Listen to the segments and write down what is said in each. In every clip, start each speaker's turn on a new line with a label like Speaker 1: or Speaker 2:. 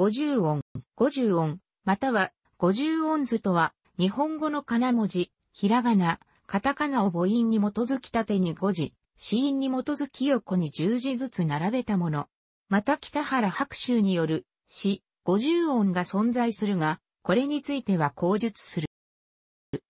Speaker 1: 五十音、五十音、または五十音図とは、日本語のかな文字、ひらがな、カタカナを母音に基づき縦に五字、子音に基づき横に十字ずつ並べたもの。また北原白秋による、詩、五十音が存在するが、これについては口述する。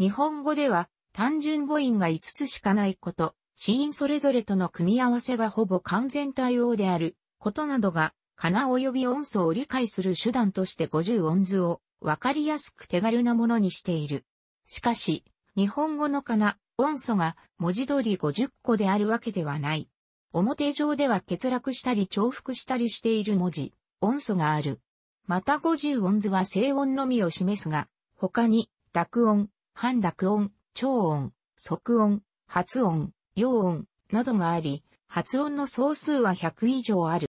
Speaker 1: 日本語では、単純母音が五つしかないこと、子音それぞれとの組み合わせがほぼ完全対応であることなどが仮及び音素を理解する手段として50音図を分かりやすく手軽なものにしている。しかし、日本語の仮名、音素が文字通り50個であるわけではない。表上では欠落したり重複したりしている文字、音素がある。また50音図は静音のみを示すが、他に、濁音、半濁音、超音、即音、発音、陽音などがあり、発音の総数は100以上ある。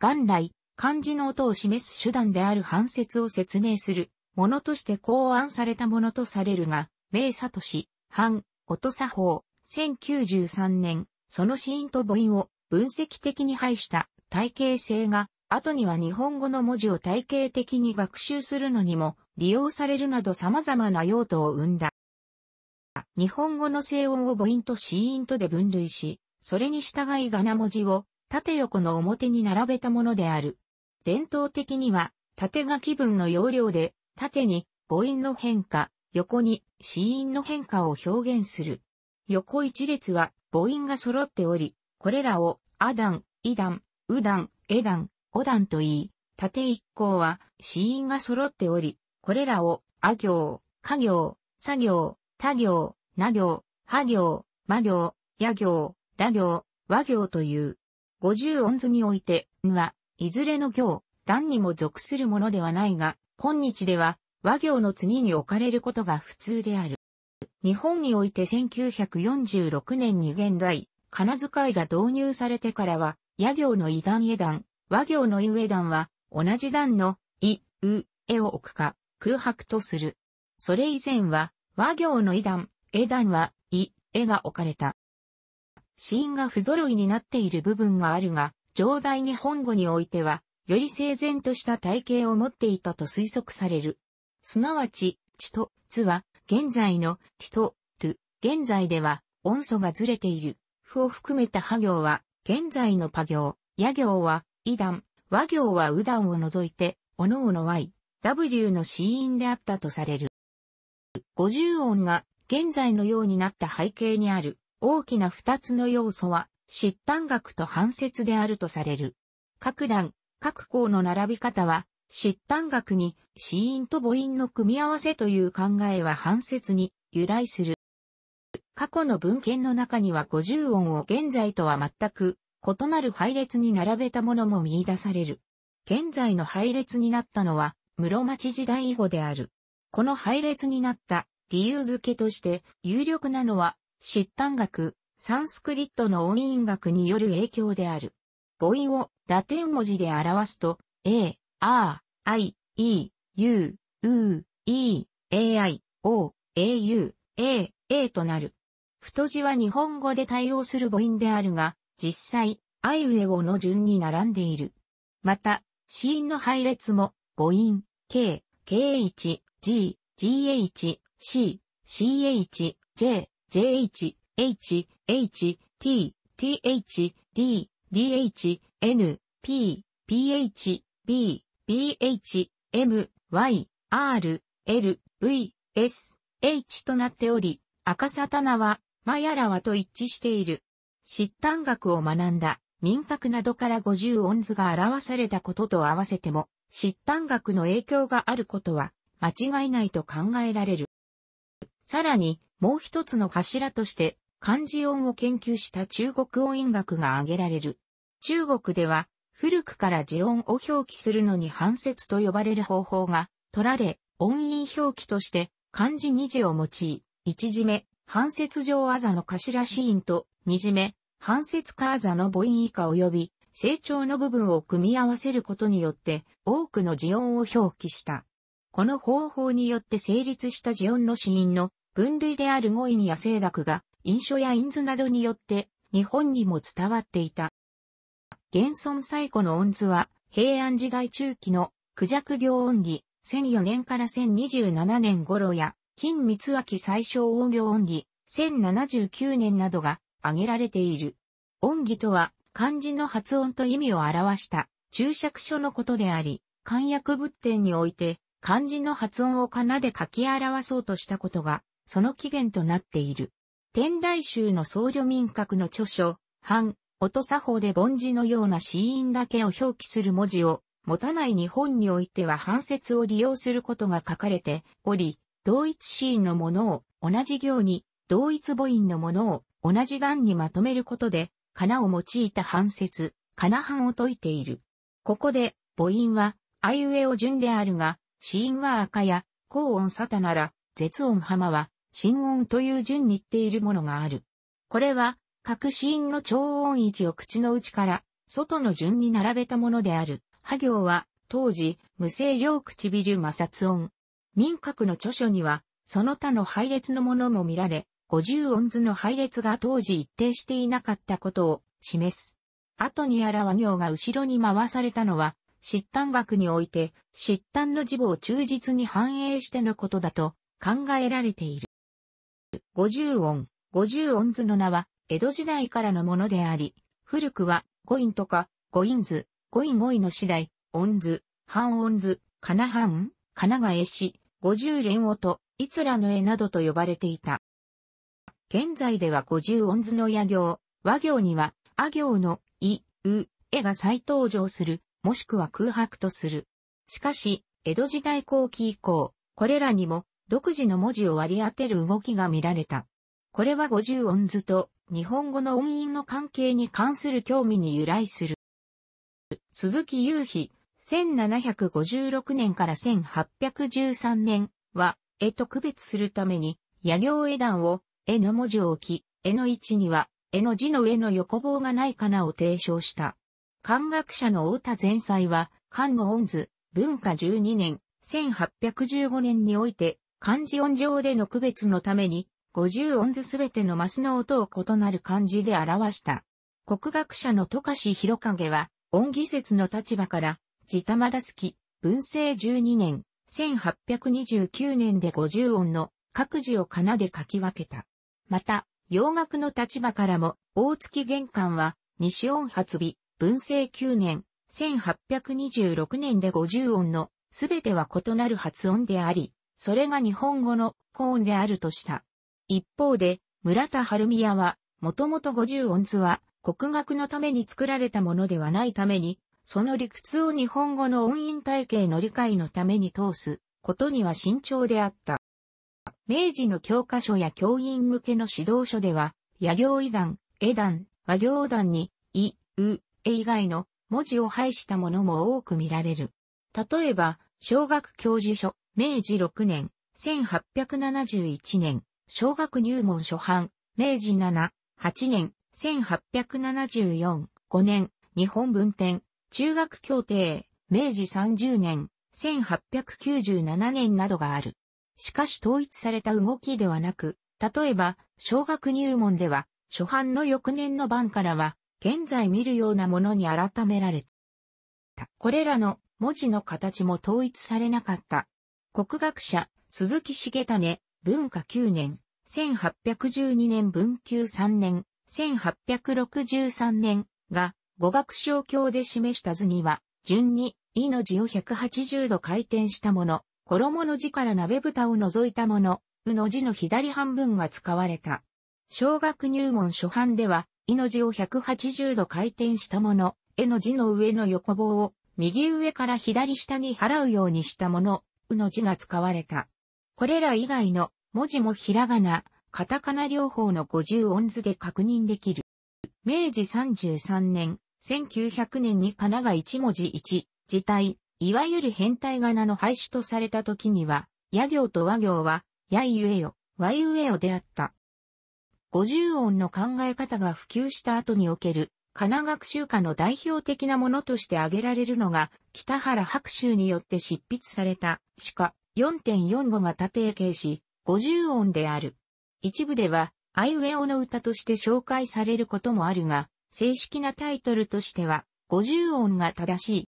Speaker 1: 元来、漢字の音を示す手段である反節を説明するものとして考案されたものとされるが、名里氏、藩、音作法、1093年、その子音と母音を分析的に配した体系性が、後には日本語の文字を体系的に学習するのにも利用されるなど様々な用途を生んだ。日本語の声音を母音と子音とで分類し、それに従いがな文字を縦横の表に並べたものである。伝統的には、縦書き文の要領で、縦に母音の変化、横に子音の変化を表現する。横一列は母音が揃っており、これらをアダン、イダン、ウダン、エダン、オダンと言い、縦一行は子音が揃っており、これらをあ行、か行、作業、他行、な行、は行、魔行、や行、ら行、和行という。50音図において、んは、いずれの行、段にも属するものではないが、今日では、和行の次に置かれることが普通である。日本において1946年に現代、金遣いが導入されてからは、野行の異段へ段、和行の異上段は、同じ段の、い、う、えを置くか、空白とする。それ以前は、和行の異段、え段は、い、えが置かれた。死因が不揃いになっている部分があるが、上代日本語においては、より整然とした体系を持っていたと推測される。すなわち、ちと、つは、現在の、ちと、と、現在では、音素がずれている。符を含めた波行は、現在のパ行、野行は、異段、和行はう段を除いて、おのおの y、w の死因であったとされる。五十音が、現在のようになった背景にある、大きな二つの要素は、疾端学と反説であるとされる。各段、各項の並び方は、疾端学に、死因と母音の組み合わせという考えは反説に由来する。過去の文献の中には五十音を現在とは全く異なる配列に並べたものも見出される。現在の配列になったのは室町時代以後である。この配列になった理由付けとして有力なのは疾患学、サンスクリットの音韻学による影響である。母音をラテン文字で表すと、a, r, i, e, u, u, e, a, i, o, a, u, a, a となる。太字は日本語で対応する母音であるが、実際、アイウエオの順に並んでいる。また、子音の配列も、母音、k, k h g, gh, c, ch, j, JH、H、H、T、TH、D、DH、N、P、PH、B、BH、M、Y、R、L、V、S、H となっており、赤沙棚は、マヤラワと一致している。疾端学を学んだ、民格などから五十音図が表されたことと合わせても、疾端学の影響があることは、間違いないと考えられる。さらに、もう一つの柱として、漢字音を研究した中国音音学が挙げられる。中国では、古くから字音を表記するのに反節と呼ばれる方法が取られ、音韻表記として漢字二字を用い、一字目、反節上あざの頭子音と二字目、反節かあざの母音以下及び、成長の部分を組み合わせることによって多くの字音を表記した。この方法によって成立した字音の子音の分類である語彙に野生濁が、印書や印図などによって、日本にも伝わっていた。現存最古の音図は、平安時代中期の九弱行音儀、1004年から1027年頃や、金三明最小王行音儀、1079年などが挙げられている。音儀とは、漢字の発音と意味を表した注釈書のことであり、漢訳仏典において、漢字の発音をかなで書き表そうとしたことがその起源となっている。天台宗の僧侶民格の著書、藩、音作法で凡字のような死因だけを表記する文字を持たない日本においては反説を利用することが書かれており、同一死因のものを同じ行に、同一母音のものを同じ段にまとめることで、かなを用いた反説、かな藩を解いている。ここで、母音は、あいうえお順であるが、子音は赤や、高音沙汰なら、絶音浜は、心音という順に言っているものがある。これは、各子音の超音位置を口の内から、外の順に並べたものである。波行は、当時、無声量唇摩擦音。民格の著書には、その他の配列のものも見られ、五十音図の配列が当時一定していなかったことを示す。後にやら和行が後ろに回されたのは、疾端学において、疾端の事母を忠実に反映してのことだと考えられている。五十音、五十音図の名は、江戸時代からのものであり、古くは、五音とか、五音図、五イ五位の次第、音図、半音図、かな半、かながえし、五十連音、いつらの絵などと呼ばれていた。現在では五十音図の野行、和行には、あ行の、い、う、絵が再登場する、もしくは空白とする。しかし、江戸時代後期以降、これらにも独自の文字を割り当てる動きが見られた。これは五十音図と日本語の音韻の関係に関する興味に由来する。鈴木雄飛、1756年から1813年は、絵と区別するために、野行絵団を、絵の文字を置き、絵の位置には、絵の字の上の横棒がないかなを提唱した。漢学者の太田前妻は、漢の音図、文化12年、1815年において、漢字音上での区別のために、50音図すべてのマスの音を異なる漢字で表した。国学者の富樫広影は、音義説の立場から、自玉すき文政12年、1829年で50音の各字をかなで書き分けた。また、洋楽の立場からも、大月玄関は、西音発尾、文政9年、1826年で50音の、すべては異なる発音であり、それが日本語のコーンであるとした。一方で、村田春宮は、もともと五十音図は、国学のために作られたものではないために、その理屈を日本語の音韻体系の理解のために通すことには慎重であった。明治の教科書や教員向けの指導書では、野行医団、絵団、和行団に、い、う、え以外の文字を配したものも多く見られる。例えば、小学教授書、明治6年、1871年、小学入門初版、明治7、8年、1874、5年、日本文典、中学協定、明治30年、1897年などがある。しかし統一された動きではなく、例えば、小学入門では、初版の翌年の版からは、現在見るようなものに改められた。これらの文字の形も統一されなかった。国学者、鈴木重種、文化9年、1812年文久3年、1863年が語学小教で示した図には、順に、イの字を180度回転したもの、衣の字から鍋蓋を除いたもの、うの字の左半分が使われた。小学入門初版では、イの字を180度回転したもの、絵の字の上の横棒を右上から左下に払うようにしたものの字が使われた。これら以外の文字もひらがな、カタカナ両方の50音図で確認できる。明治33年、1900年にカナが1文字1、字体、いわゆる変体仮名の廃止とされた時には、野行と和行は、やゆえよ、わゆえよであった。50音の考え方が普及した後における仮名学習家の代表的なものとして挙げられるのが、北原白秋によって執筆された、鹿、4.45が縦形し、50音である。一部では、アイウェオの歌として紹介されることもあるが、正式なタイトルとしては、50音が正し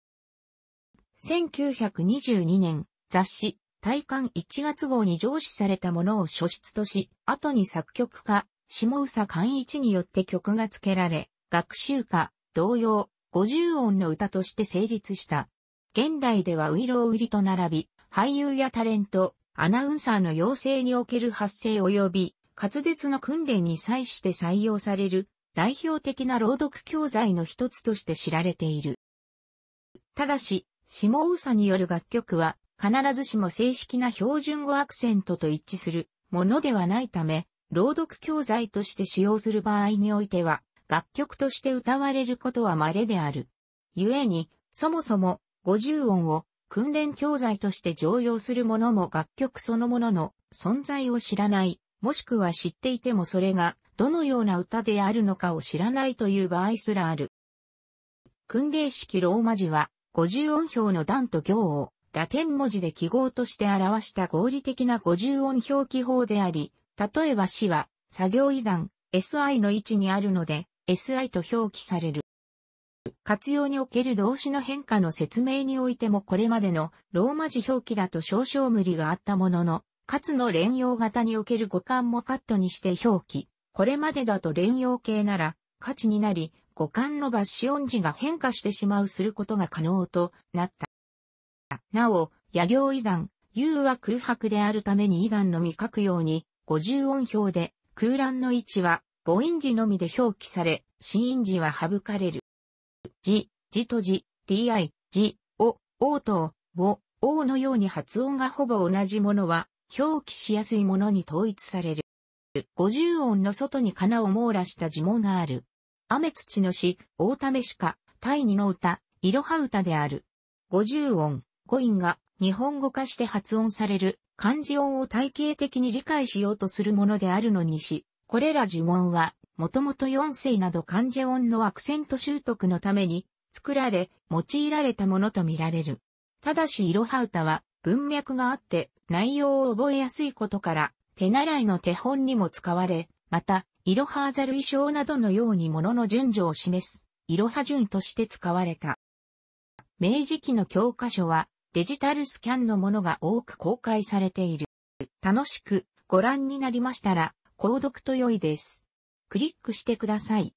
Speaker 1: い。1922年、雑誌、体感1月号に上司されたものを書出とし、後に作曲家、下宇佐寛一によって曲が付けられ、学習歌、同様、五十音の歌として成立した。現代ではウイロウ売りと並び、俳優やタレント、アナウンサーの養成における発声及び、滑舌の訓練に際して採用される、代表的な朗読教材の一つとして知られている。ただし、下尾による楽曲は、必ずしも正式な標準語アクセントと一致するものではないため、朗読教材として使用する場合においては、楽曲として歌われることは稀である。故に、そもそも、五十音を訓練教材として常用する者も楽曲そのものの存在を知らない、もしくは知っていてもそれがどのような歌であるのかを知らないという場合すらある。訓練式ローマ字は、五十音表の段と行をラテン文字で記号として表した合理的な五十音表記法であり、例えば詩は作業遺段 SI の位置にあるので、SI と表記される。活用における動詞の変化の説明においてもこれまでのローマ字表記だと少々無理があったものの、かつの連用型における語感もカットにして表記。これまでだと連用形なら、価値になり、語感の抜子音字が変化してしまうすることが可能となった。なお、野行異段、U は空白であるために異段のみ書くように、五十音表で、空欄の位置は母音字のみで表記され、子音字は省かれる。字、字と字、ti、字、お、おと、お、おのように発音がほぼ同じものは、表記しやすいものに統一される。五十音の外にかなを網羅した呪文がある。雨土の詩、大ためしか、第二の歌、いろは歌である。五十音、五音が日本語化して発音される漢字音を体系的に理解しようとするものであるのにし、これら呪文は、もともと四世など漢字音のアクセント習得のために作られ、用いられたものとみられる。ただし、いろは歌は文脈があって内容を覚えやすいことから、手習いの手本にも使われ、また、いろはざる衣装などのようにものの順序を示す、いろは順として使われた。明治期の教科書は、デジタルスキャンのものが多く公開されている。楽しくご覧になりましたら、購読と良いです。クリックしてください。